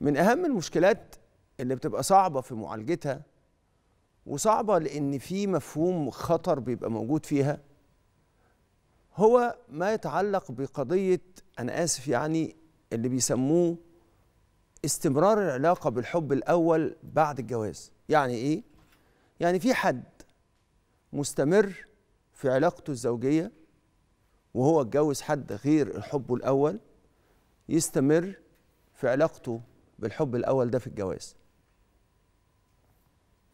من اهم المشكلات اللي بتبقى صعبه في معالجتها وصعبه لان في مفهوم خطر بيبقى موجود فيها هو ما يتعلق بقضيه انا اسف يعني اللي بيسموه استمرار العلاقه بالحب الاول بعد الجواز يعني ايه يعني في حد مستمر في علاقته الزوجيه وهو اتجوز حد غير حبه الاول يستمر في علاقته بالحب الاول ده في الجواز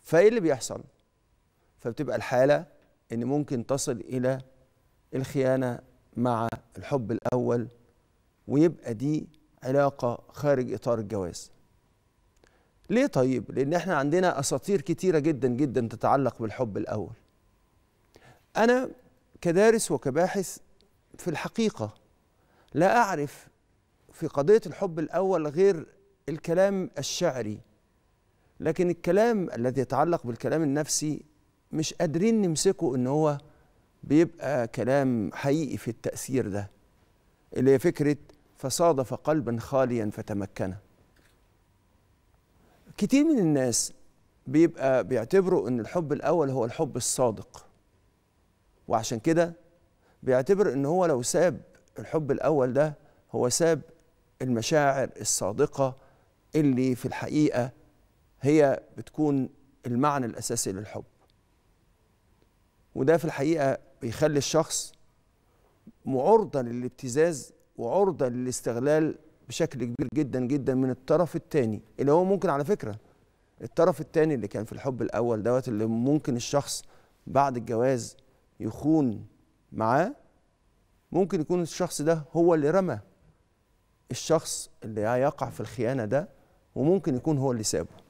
فايه اللي بيحصل فبتبقى الحاله ان ممكن تصل الى الخيانه مع الحب الاول ويبقى دي علاقه خارج اطار الجواز ليه طيب لان احنا عندنا اساطير كتيره جدا جدا تتعلق بالحب الاول انا كدارس وكباحث في الحقيقه لا اعرف في قضيه الحب الاول غير الكلام الشعري لكن الكلام الذي يتعلق بالكلام النفسي مش قادرين نمسكه ان هو بيبقى كلام حقيقي في التأثير ده اللي هي فكرة فصادف قلبا خاليا فتمكن كتير من الناس بيبقى بيعتبروا ان الحب الاول هو الحب الصادق وعشان كده بيعتبر ان هو لو ساب الحب الاول ده هو ساب المشاعر الصادقه اللي في الحقيقه هي بتكون المعنى الاساسي للحب وده في الحقيقه بيخلي الشخص عرضه للابتزاز وعرضه للاستغلال بشكل كبير جدا جدا من الطرف الثاني اللي هو ممكن على فكره الطرف الثاني اللي كان في الحب الاول دوت اللي ممكن الشخص بعد الجواز يخون معاه ممكن يكون الشخص ده هو اللي رمى الشخص اللي هيقع في الخيانه ده وممكن يكون هو اللي سابه